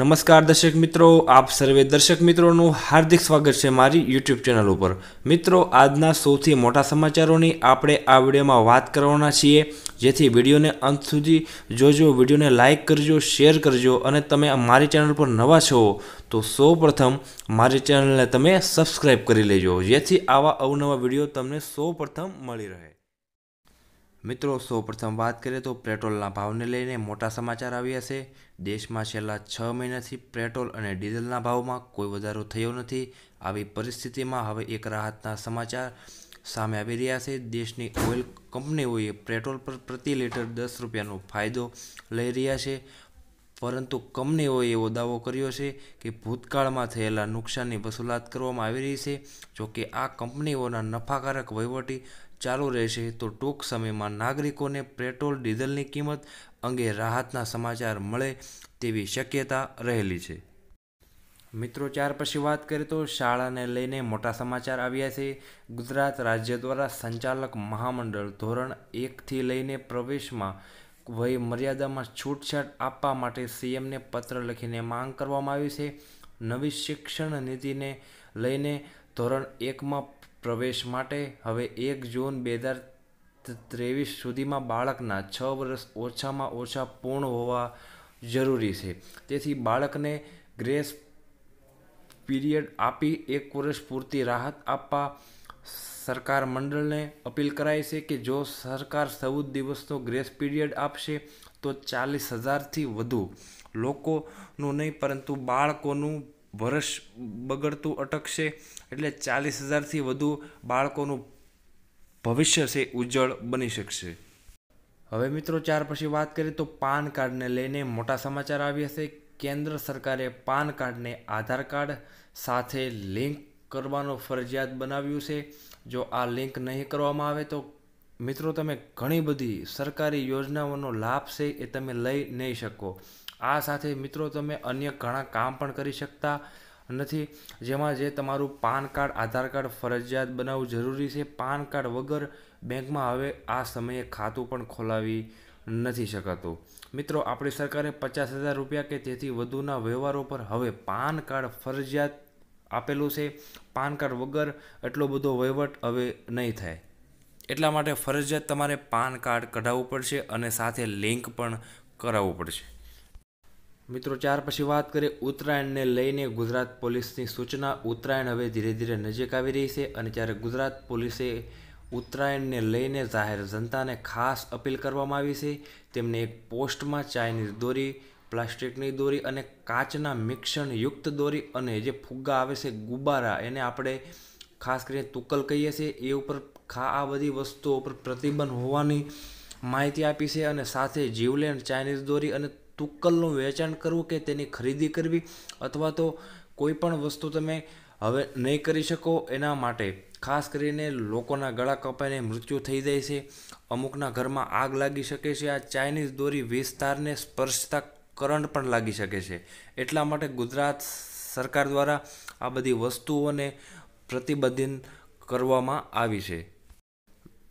નમસ્કાર દર્શક મિત્રો આપ સર્વે દર્શક મિત્રોનું હાર્દિક સ્વાગત છે મારી યુટ્યુબ ચેનલ ઉપર મિત્રો આજના સૌથી મોટા સમાચારોની આપણે આ વિડીયોમાં વાત કરવાના છીએ જેથી વિડીયોને અંત સુધી જોજો વિડીયોને લાઇક કરજો શેર કરજો અને તમે મારી ચેનલ પર નવા છો તો સૌ પ્રથમ મારી ચેનલને તમે સબસ્ક્રાઈબ કરી લેજો જેથી આવા અવનવા વિડીયો તમને સૌ પ્રથમ મળી રહે મિત્રો સૌપ્રથમ વાત કરીએ તો પેટ્રોલના ભાવને લઈને મોટા સમાચાર આવ્યા છે દેશમાં છેલ્લા છ મહિનાથી પેટ્રોલ અને ડીઝલના ભાવમાં કોઈ વધારો થયો નથી આવી પરિસ્થિતિમાં હવે એક રાહતના સમાચાર સામે આવી રહ્યા છે દેશની ઓઇલ કંપનીઓએ પેટ્રોલ પર પ્રતિ લીટર દસ રૂપિયાનો ફાયદો લઈ રહ્યા છે પરંતુ કંપનીઓએ એવો દાવો કર્યો છે કે ભૂતકાળમાં થયેલા નુકસાનની વસૂલાત કરવામાં આવી રહી છે જોકે આ કંપનીઓના નફાકારક વહીવટી ચાલુ રહેશે તો ટૂંક સમયમાં નાગરિકોને પેટ્રોલ ડીઝલની કિંમત અંગે રાહતના સમાચાર મળે તેવી શક્યતા રહેલી છે મિત્રો ચાર પછી વાત કરીએ તો શાળાને લઈને મોટા સમાચાર આવ્યા છે ગુજરાત રાજ્ય દ્વારા સંચાલક મહામંડળ ધોરણ એકથી લઈને પ્રવેશમાં વય મર્યાદામાં છૂટછાટ આપવા માટે સીએમને પત્ર લખીને માંગ કરવામાં આવી છે નવી શિક્ષણ નીતિને લઈને ધોરણ એકમાં પ્રવેશ માટે હવે એક જૂન બે હજાર ત્રેવીસ સુધીમાં બાળકના છ વર્ષ ઓછામાં ઓછા પૂર્ણ હોવા જરૂરી છે તેથી બાળકને ગ્રેસ પીરિયડ આપી એક વર્ષ પૂરતી રાહત આપવા સરકાર મંડળને અપીલ કરાય છે કે જો સરકાર ચૌદ દિવસનો ગ્રેસ પીરિયડ આપશે તો ચાલીસ હજારથી વધુ લોકોનું નહીં પરંતુ બાળકોનું વર્ષ બગડતું અટકશે એટલે ચાલીસ હજારથી વધુ બાળકોનું ભવિષ્ય છે ઉજ્જવળ બની શકશે હવે મિત્રો ચાર પછી વાત કરીએ તો પાન કાર્ડને લઈને મોટા સમાચાર આવ્યા છે કેન્દ્ર સરકારે પાન કાર્ડને આધાર કાર્ડ સાથે લિંક કરવાનો ફરજિયાત બનાવ્યું છે જો આ લિંક નહીં કરવામાં આવે તો મિત્રો તમે ઘણી બધી સરકારી યોજનાઓનો લાભ છે એ તમે લઈ નહીં શકો આ સાથે મિત્રો તમે અન્ય ઘણા કામ પણ કરી શકતા નથી જેમાં જે તમારું પાન કાર્ડ આધાર કાર્ડ ફરજિયાત બનાવવું જરૂરી છે પાન કાર્ડ વગર બેંકમાં હવે આ સમયે ખાતું પણ ખોલાવી નથી શકાતું મિત્રો આપણી સરકારે પચાસ હજાર રૂપિયા કે તેથી વધુના વ્યવહારો પર હવે પાન કાર્ડ ફરજિયાત આપેલું છે પાન કાર્ડ વગર એટલો બધો વહીવટ હવે નહીં થાય એટલા માટે ફરજિયાત તમારે પાન કાર્ડ કઢાવવું પડશે અને સાથે લિંક પણ કરાવવું પડશે મિત્રો ચાર પછી વાત કરીએ ઉત્તરાયણને લઈને ગુજરાત પોલીસની સૂચના ઉત્તરાયણ હવે ધીરે ધીરે નજીક આવી રહી છે અને ત્યારે ગુજરાત પોલીસે ઉત્તરાયણને લઈને જાહેર જનતાને ખાસ અપીલ કરવામાં આવી છે તેમને એક પોસ્ટમાં ચાઇનીઝ દોરી પ્લાસ્ટિકની દોરી અને કાચના મિક્ષણયુક્ત દોરી અને જે ફુગ્ગા આવે છે ગુબારા એને આપણે ખાસ કરીને તુક્કલ કહીએ છીએ એ ઉપર ખા આ બધી વસ્તુઓ ઉપર પ્રતિબંધ હોવાની માહિતી આપી છે અને સાથે જીવલેણ ચાઇનીઝ દોરી અને તુક્કલનું વેચાણ કરવું કે તેની ખરીદી કરવી અથવા તો કોઈ પણ વસ્તુ તમે હવે નહીં કરી શકો એના માટે ખાસ કરીને લોકોના ગળા કપાઈને મૃત્યુ થઈ જાય છે અમુકના ઘરમાં આગ લાગી શકે છે આ ચાઇનીઝ દોરી વિસ્તારને સ્પર્શતા કરંટ પણ લાગી શકે છે એટલા માટે ગુજરાત સરકાર દ્વારા આ બધી વસ્તુઓને પ્રતિબંધિત કરવામાં આવી છે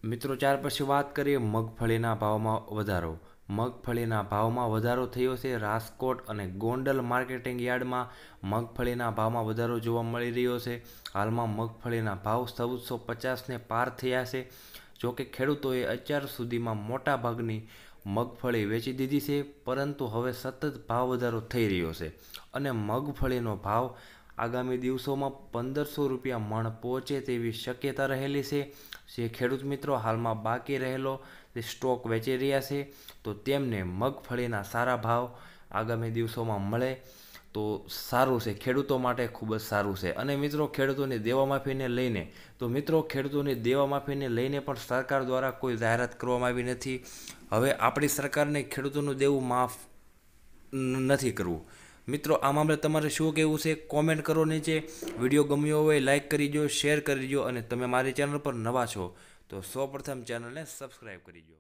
મિત્રો ત્યાર પછી વાત કરીએ મગફળીના ભાવમાં વધારો મગફળીના ભાવમાં વધારો થયો છે રાજકોટ અને ગોંડલ માર્કેટિંગ યાર્ડમાં મગફળીના ભાવમાં વધારો જોવા મળી રહ્યો છે હાલમાં મગફળીના ભાવ ચૌદસો પચાસને પાર થયા છે જોકે ખેડૂતોએ અત્યાર સુધીમાં મોટાભાગની મગફળી વેચી દીધી છે પરંતુ હવે સતત ભાવ વધારો થઈ રહ્યો છે અને મગફળીનો ભાવ આગામી દિવસોમાં પંદરસો રૂપિયા મણ પહોંચે તેવી શક્યતા રહેલી છે જે ખેડૂત મિત્રો હાલમાં બાકી રહેલો જે સ્ટોક વેચી રહ્યા છે તો તેમને મગફળીના સારા ભાવ આગામી દિવસોમાં મળે તો સારું છે ખેડૂતો માટે ખૂબ જ સારું છે અને મિત્રો ખેડૂતોની દેવામાફીને લઈને તો મિત્રો ખેડૂતોની દેવામાફીને લઈને પણ સરકાર દ્વારા કોઈ જાહેરાત કરવામાં આવી નથી હવે આપણી સરકારને ખેડૂતોનું દેવું માફ નથી કરવું મિત્રો આ મામલે તમારે શું કહેવું છે કોમેન્ટ કરો નીચે વિડીયો ગમ્યો હોય લાઇક કરીજો શેર કરીજો અને તમે મારી ચેનલ પર નવા છો તો સૌ પ્રથમ ચેનલને સબસ્ક્રાઈબ કરીજો